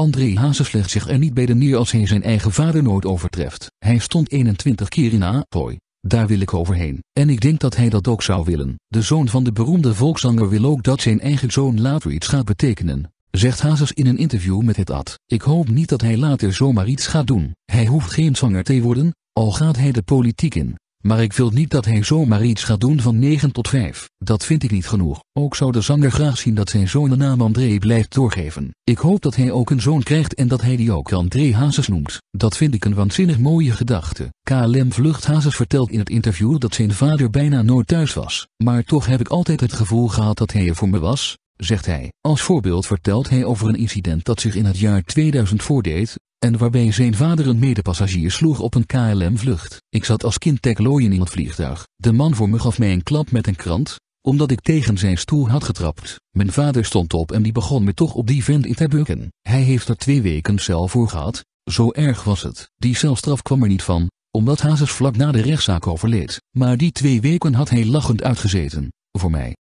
André Hazes legt zich er niet bij de neer als hij zijn eigen vader nooit overtreft. Hij stond 21 keer in A-Hoi. Daar wil ik overheen. En ik denk dat hij dat ook zou willen. De zoon van de beroemde volkszanger wil ook dat zijn eigen zoon later iets gaat betekenen. Zegt Hazes in een interview met het AD. Ik hoop niet dat hij later zomaar iets gaat doen. Hij hoeft geen zanger te worden, al gaat hij de politiek in. Maar ik wil niet dat hij zomaar iets gaat doen van 9 tot 5. Dat vind ik niet genoeg. Ook zou de zanger graag zien dat zijn zoon de naam André blijft doorgeven. Ik hoop dat hij ook een zoon krijgt en dat hij die ook André Hazes noemt. Dat vind ik een waanzinnig mooie gedachte. KLM Vlucht Hazes vertelt in het interview dat zijn vader bijna nooit thuis was. Maar toch heb ik altijd het gevoel gehad dat hij er voor me was zegt hij. Als voorbeeld vertelt hij over een incident dat zich in het jaar 2000 voordeed, en waarbij zijn vader een medepassagier sloeg op een KLM-vlucht. Ik zat als kind teklooien in het vliegtuig. De man voor me gaf mij een klap met een krant, omdat ik tegen zijn stoel had getrapt. Mijn vader stond op en die begon me toch op die vent in te bukken. Hij heeft er twee weken cel voor gehad, zo erg was het. Die celstraf kwam er niet van, omdat Hazes vlak na de rechtszaak overleed. Maar die twee weken had hij lachend uitgezeten, voor mij.